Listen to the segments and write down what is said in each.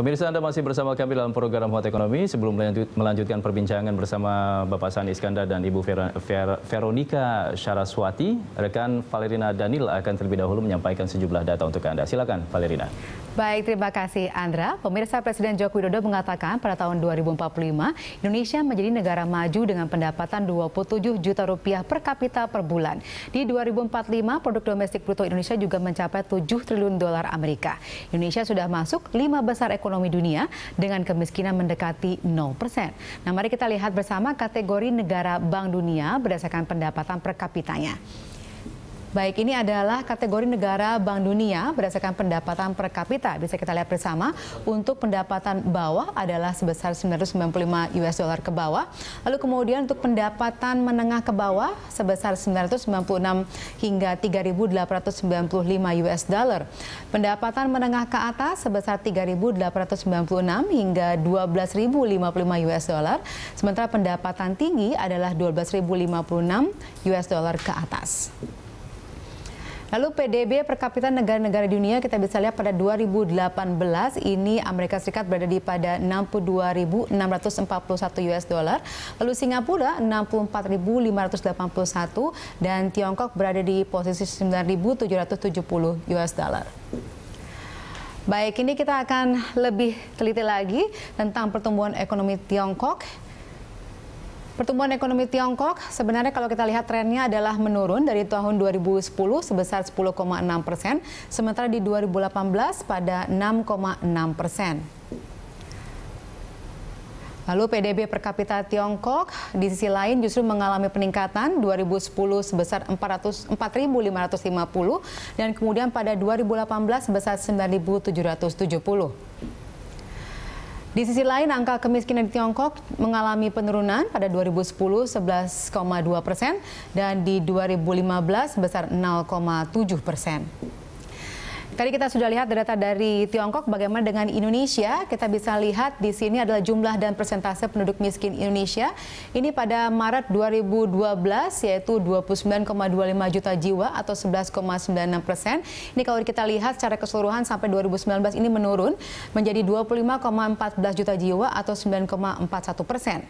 Pemirsa Anda masih bersama kami dalam program Hot Ekonomi. Sebelum melanjutkan perbincangan bersama Bapak Sani Iskandar dan Ibu Ver, Ver, Veronika Saraswati, rekan Valerina Danil akan terlebih dahulu menyampaikan sejumlah data untuk Anda. Silakan Valerina. Baik, terima kasih Andra. Pemirsa Presiden Joko Widodo mengatakan pada tahun 2045 Indonesia menjadi negara maju dengan pendapatan 27 juta rupiah per kapita per bulan. Di 2045 produk domestik bruto Indonesia juga mencapai 7 triliun dolar Amerika. Indonesia sudah masuk lima besar ekonomi dunia dengan kemiskinan mendekati 0%. Nah, mari kita lihat bersama kategori negara Bank Dunia berdasarkan pendapatan per kapitanya. Baik, ini adalah kategori negara Bank Dunia berdasarkan pendapatan per kapita. Bisa kita lihat bersama, untuk pendapatan bawah adalah sebesar 995 US dollar ke bawah. Lalu kemudian untuk pendapatan menengah ke bawah sebesar 996 hingga 3.895 US dollar. Pendapatan menengah ke atas sebesar 3.896 hingga 12.055 US dollar. Sementara pendapatan tinggi adalah 12.056 US dollar ke atas. Lalu PDB per kapita negara-negara dunia kita bisa lihat pada 2018 ini Amerika Serikat berada di pada 62.641 US dollar, lalu Singapura 64.581 dan Tiongkok berada di posisi 9.770 US dollar. Baik, ini kita akan lebih teliti lagi tentang pertumbuhan ekonomi Tiongkok Pertumbuhan ekonomi Tiongkok sebenarnya kalau kita lihat trennya adalah menurun dari tahun 2010 sebesar 10,6 persen, sementara di 2018 pada 6,6 persen. Lalu PDB per kapita Tiongkok di sisi lain justru mengalami peningkatan 2010 sebesar 4.550 dan kemudian pada 2018 sebesar 9.770. Di sisi lain, angka kemiskinan di Tiongkok mengalami penurunan pada 2010 11,2 persen dan di 2015 besar 0,7 persen. Tadi kita sudah lihat data dari Tiongkok, bagaimana dengan Indonesia? Kita bisa lihat di sini adalah jumlah dan persentase penduduk miskin Indonesia. Ini pada Maret 2012 yaitu 29,25 juta jiwa atau 11,96 persen. Ini kalau kita lihat secara keseluruhan sampai 2019 ini menurun menjadi 25,14 juta jiwa atau 9,41 persen.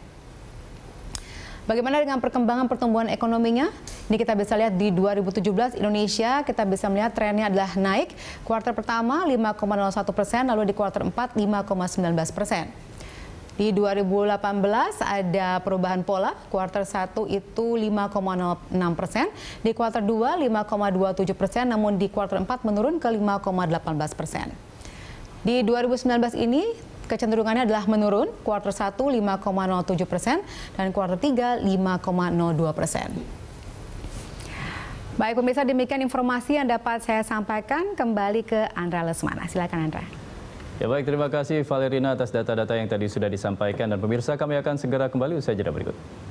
Bagaimana dengan perkembangan pertumbuhan ekonominya? Ini kita bisa lihat di 2017 Indonesia kita bisa melihat trennya adalah naik. Kuartal pertama 5,01 persen, lalu di kuartal 4 5,19 persen. Di 2018 ada perubahan pola, kuartal 1 itu 5,06 persen, di kuartal 2 5,27 persen, namun di kuartal 4 menurun ke 5,18 persen. Di 2019 ini kecenderungannya adalah menurun, kuartal 1 5,07 persen, dan kuartal 3 5,02 persen. Baik pemirsa demikian informasi yang dapat saya sampaikan kembali ke Andra Lesmana. Silakan Andra. Ya baik, terima kasih Valerina atas data-data yang tadi sudah disampaikan dan pemirsa kami akan segera kembali usai jeda berikut.